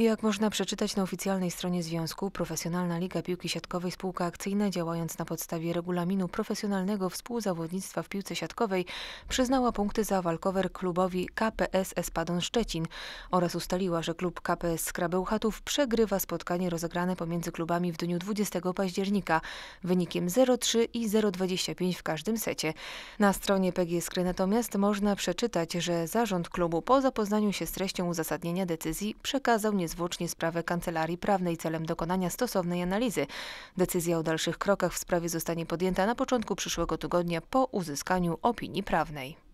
Jak można przeczytać na oficjalnej stronie Związku, Profesjonalna Liga Piłki Siatkowej Spółka Akcyjna, działając na podstawie regulaminu profesjonalnego współzawodnictwa w piłce siatkowej, przyznała punkty za walkover klubowi KPS Espadon Szczecin oraz ustaliła, że klub KPS Skrabełchatów przegrywa spotkanie rozegrane pomiędzy klubami w dniu 20 października wynikiem 0,3 i 0,25 w każdym secie. Na stronie PGSKRY natomiast można przeczytać, że zarząd klubu po zapoznaniu się z treścią uzasadnienia decyzji przekazał nie niezwłocznie sprawę Kancelarii Prawnej celem dokonania stosownej analizy. Decyzja o dalszych krokach w sprawie zostanie podjęta na początku przyszłego tygodnia po uzyskaniu opinii prawnej.